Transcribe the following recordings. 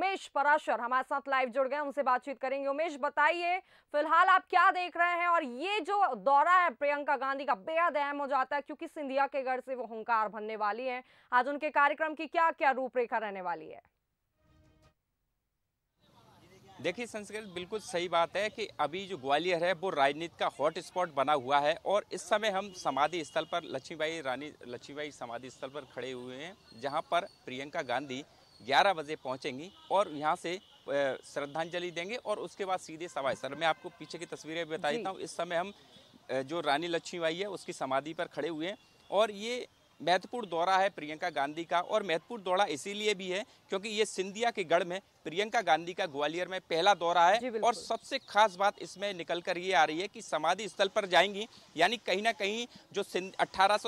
उमेश पराशर हमारे साथ लाइव जुड़ गए उनसे बातचीत करेंगे उमेश बताइए फिलहाल आप क्या देख रहे हैं और ये जो दौरा है प्रियंका गांधी का बेहद अहम हो जाता है क्योंकि सिंधिया के घर से वो हंकार भरने वाली है आज उनके कार्यक्रम की क्या क्या रूपरेखा रहने वाली है देखिए संस्कृत बिल्कुल सही बात है कि अभी जो ग्वालियर है वो राजनीति का हॉट स्पॉट बना हुआ है और इस समय हम समाधि स्थल पर लक्ष्मीबाई रानी लक्ष्मीबाई समाधि स्थल पर खड़े हुए हैं जहां पर प्रियंका गांधी ग्यारह बजे पहुंचेंगी और यहाँ से श्रद्धांजलि देंगे और उसके बाद सीधे सवाई सर मैं आपको पीछे की तस्वीरें भी बता देता हूँ इस समय हम जो रानी लक्ष्मीबाई है उसकी समाधि पर खड़े हुए हैं और ये महत्वपूर्ण दौरा है प्रियंका गांधी का और महत्वपूर्ण दौरा इसीलिए भी है क्योंकि ये सिंधिया के गढ़ में प्रियंका गांधी का ग्वालियर में पहला दौरा है और सबसे खास बात इसमें निकल कर ये आ रही है कि समाधि स्थल पर जाएंगी यानी कहीं ना कहीं जो अठारह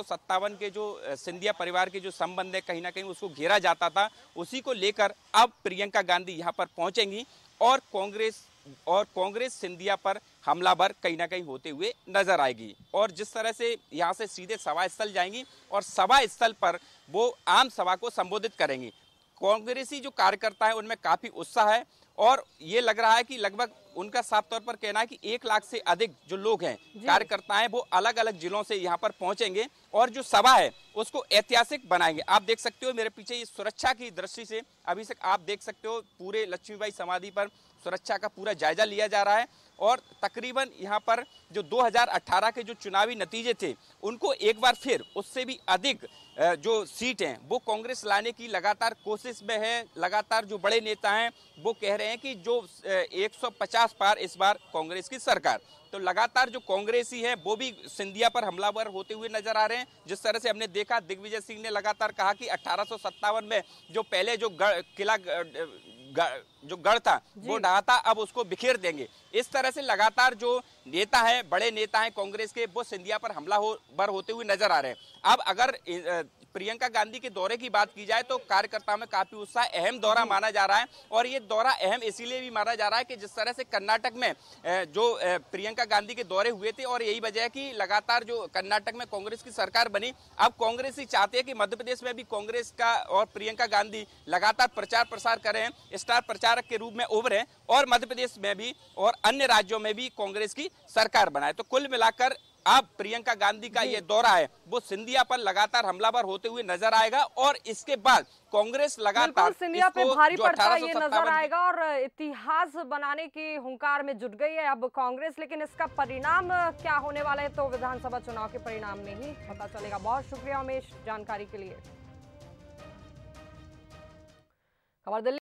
के जो सिंधिया परिवार के जो संबंध है कहीं ना कहीं उसको घेरा जाता था उसी को लेकर अब प्रियंका गांधी यहाँ पर पहुंचेंगी और कांग्रेस और कांग्रेस सिंधिया पर हमलावर कहीं ना कहीं होते हुए नजर आएगी और जिस तरह से यहाँ से सीधे सभा स्थल जाएंगी और सभा स्थल पर वो आम सभा को संबोधित करेंगी कांग्रेसी जो कार्यकर्ता है उनमें काफ़ी उत्साह है और ये लग रहा है कि लगभग उनका साफ तौर पर कहना है कि एक लाख से अधिक जो लोग हैं कार्यकर्ता वो अलग अलग जिलों से यहाँ पर पहुंचेंगे और जो सभा है उसको ऐतिहासिक बनाएंगे आप देख सकते हो मेरे पीछे ये सुरक्षा की दृष्टि से अभी तक आप देख सकते हो पूरे लक्ष्मीबाई समाधि पर सुरक्षा का पूरा जायजा लिया जा रहा है और तकरीबन यहाँ पर जो 2018 के जो चुनावी नतीजे थे उनको एक बार फिर उससे भी अधिक जो सीट हैं वो कांग्रेस लाने की लगातार कोशिश में है लगातार जो बड़े नेता हैं वो कह रहे रहे हैं कि जो 150 पार इस बार कांग्रेस की सरकार तो लगातार जो कांग्रेसी है वो भी सिंधिया पर हमलावर होते हुए नजर आ रहे हैं जिस तरह से हमने देखा दिग्विजय सिंह ने लगातार कहा कि अठारह में जो पहले जो किला जो गढ़ था वो था अब उसको बिखेर देंगे इस तरह से लगातार जो नेता है बड़े नेता है कांग्रेस के वो सिंधिया पर हमला हो बर होते हुए नजर आ रहे हैं अब अगर प्रियंका गांधी के दौरे की बात की जाए तो कार्यकर्ता में काफी उत्साह अहम दौरा माना जा रहा है और ये दौरा अहम इसीलिए भी माना जा रहा है कि जिस तरह से कर्नाटक में जो प्रियंका गांधी के दौरे हुए थे और यही वजह है कि लगातार जो कर्नाटक में कांग्रेस की सरकार बनी अब कांग्रेस ही चाहते है कि मध्य प्रदेश में भी कांग्रेस का और प्रियंका गांधी लगातार प्रचार प्रसार करें स्टार प्रचार प्रचारक के रूप में उभरे और मध्य प्रदेश में भी और अन्य राज्यों में भी कांग्रेस की सरकार बनाए तो कुल मिलाकर अब प्रियंका गांधी का ये दौरा है वो सिंधिया पर लगातार हमलावर होते हुए नजर आएगा और इसके बाद कांग्रेस लगातार सिंधिया पे भारी पड़ता ये नजर आएगा और इतिहास बनाने की हुंकार में जुट गई है अब कांग्रेस लेकिन इसका परिणाम क्या होने वाला है तो विधानसभा चुनाव के परिणाम में ही पता चलेगा बहुत शुक्रिया उमेश जानकारी के लिए खबर दिल्ली